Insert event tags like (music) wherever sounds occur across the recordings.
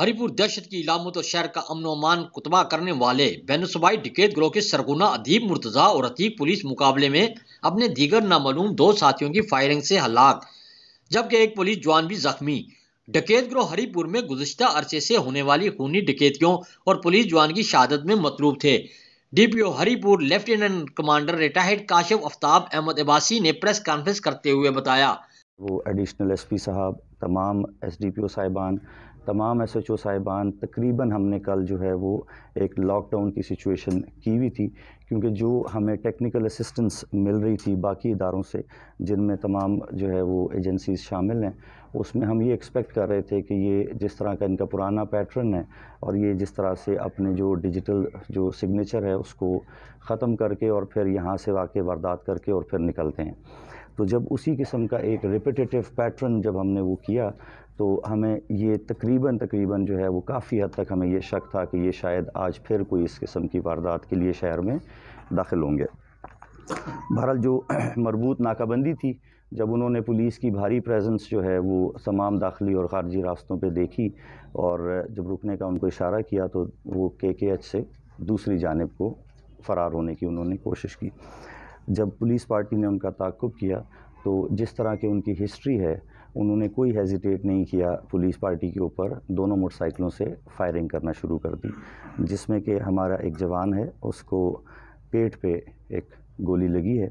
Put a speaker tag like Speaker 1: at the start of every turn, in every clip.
Speaker 1: हरिपुर दहशत की इलामत और शहर का अमन अमान कुतबा करने वाले बेनसुबाई डिकेत ग्रोह के सरगुना अदीब मुर्तजा और अतीब पुलिस मुकाबले में अपने दीगर नामूम दो साथियों की फायरिंग से हलाक जबकि एक पुलिस जवान भी जख्मी डकैत ग्रोह हरिपुर में गुजशत अरसे से होने वाली खूनी डकैतियों और पुलिस जवान की शहादत में मतलूब थे DPO Haripur lieutenant commander retired Kashif Aftab Ahmed Abbasi ने प्रेस कॉन्फ्रेंस करते हुए बताया
Speaker 2: वो एडिशनल एसपी साहब तमाम एसडीपीओ साहिबान तमाम एस एच ओ साहिबान तकरीबन हमने कल जो है वो एक लॉकडाउन की सिचुएशन की हुई थी क्योंकि जो हमें टेक्निकल असिस्टेंस मिल रही थी बाकी इदारों से जिनमें तमाम जो है वो एजेंसीज शामिल हैं उसमें हम ये एक्सपेक्ट कर रहे थे कि ये जिस तरह का इनका पुराना पैटर्न है और ये जिस तरह से अपने जो डिजिटल जो सिग्नेचर है उसको ख़त्म करके और फिर यहाँ से वाकई वारदात करके और फिर निकलते हैं तो जब उसी किस्म का एक रिपीटेटिव पैटर्न जब हमने वो किया तो हमें ये तकरीबन तकरीबन जो है वो काफ़ी हद तक हमें ये शक था कि ये शायद आज फिर कोई इस किस्म की वारदात के लिए शहर में दाखिल होंगे बहरहाल जो (clears throat) मरबूत नाकाबंदी थी जब उन्होंने पुलिस की भारी प्रेजेंस जो है वो तमाम दाखिली और ख़ारजी रास्तों पे देखी और जब रुकने का उनको इशारा किया तो वो के के एच से दूसरी जानब को फ़रार होने की उन्होंने कोशिश की जब पुलिस पार्टी ने उनका ताकुब किया तो जिस तरह की उनकी हिस्ट्री है उन्होंने कोई हेजिटेट नहीं किया पुलिस पार्टी के ऊपर दोनों मोटरसाइकिलों से फायरिंग करना शुरू कर दी जिसमें कि हमारा एक जवान है उसको पेट पे एक गोली लगी है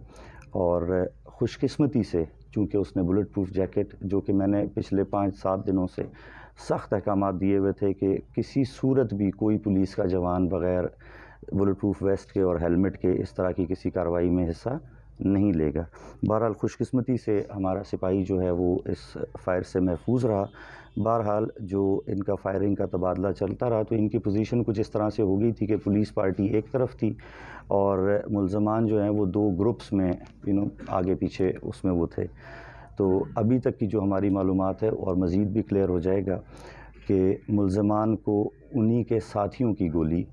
Speaker 2: और खुशकिस्मती से चूँकि उसने बुलेट प्रूफ जैकेट जो कि मैंने पिछले पाँच सात दिनों से सख्त अहकाम दिए हुए थे कि किसी सूरत भी कोई पुलिस का जवान बग़ैर बुलेट प्रूफ वेस्ट के और हेलमेट के इस तरह की किसी कार्रवाई में हिस्सा नहीं लेगा बहरहाल खुशकस्मती से हमारा सिपाही जो है वो इस फायर से महफूज रहा बहरहाल जो इनका फायरिंग का तबादला चलता रहा तो इनकी पोजीशन कुछ इस तरह से हो गई थी कि पुलिस पार्टी एक तरफ थी और मुलजमान जो हैं वो दो ग्रुप्स में यू नो आगे पीछे उसमें वो थे तो अभी तक की जो हमारी मालूम है और मज़ीद भी क्लियर हो जाएगा कि मुलजमान को उन्हीं के साथियों की गोली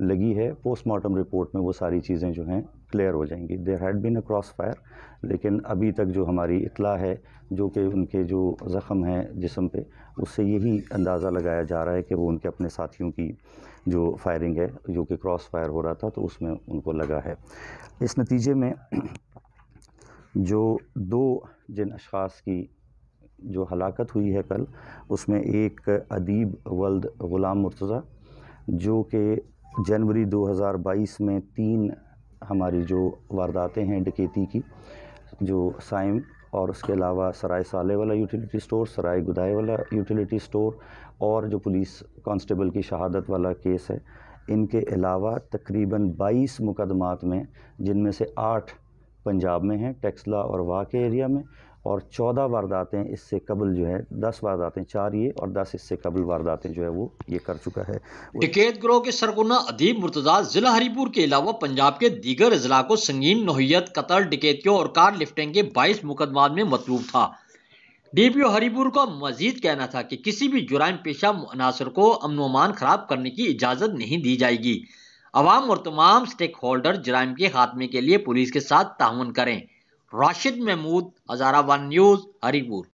Speaker 2: लगी है पोस्टमार्टम रिपोर्ट में वो सारी चीज़ें जो हैं क्लियर हो जाएंगी there had been a cross fire लेकिन अभी तक जो हमारी इतला है जो कि उनके जो ज़ख़म हैं जिसम पे उससे यही अंदाज़ा लगाया जा रहा है कि वो उनके अपने साथियों की जो फायरिंग है जो कि क्रॉस फायर हो रहा था तो उसमें उनको लगा है इस नतीजे में जो दो जिन अशास की जो हलाकत हुई है कल उसमें एक अदीब वल्द ग़ुलाम मुर्तज़ा जो कि जनवरी 2022 में तीन हमारी जो वारदातें हैं डकेती की जो साइम और उसके अलावा सराय साले वाला यूटिलिटी स्टोर सराय गुदाई वाला यूटिलिटी स्टोर और जो पुलिस कांस्टेबल की शहादत वाला केस है इनके अलावा तकरीबन 22 मुकदमात में जिनमें से आठ पंजाब में हैं टेक्सला और के एरिया में और चौदह वारदातें इससे कबल जो है दस वारदातें चार ये और दस इससे कबल वारदातें जो है वो ये कर चुका है
Speaker 1: टिकेत ग्रोह के सरगुना अदीब मुर्तजा जिला हरीपुर के अलावा पंजाब के दीगर अजला को संगीन नोहियत कतल टिकेतियों और कार लिफ्टिंग के बाईस मुकदमा में मतलूब था डी पी ओ हरीपुर का मजीद कहना था कि किसी भी जुराम पेशा अनासर को वमान खराब करने की इजाज़त नहीं दी जाएगी अवाम और तमाम स्टेक होल्डर जराइम के खात्मे के लिए पुलिस के साथ ताउन करें राशिद महमूद हजारा वन न्यूज़ हरीपुर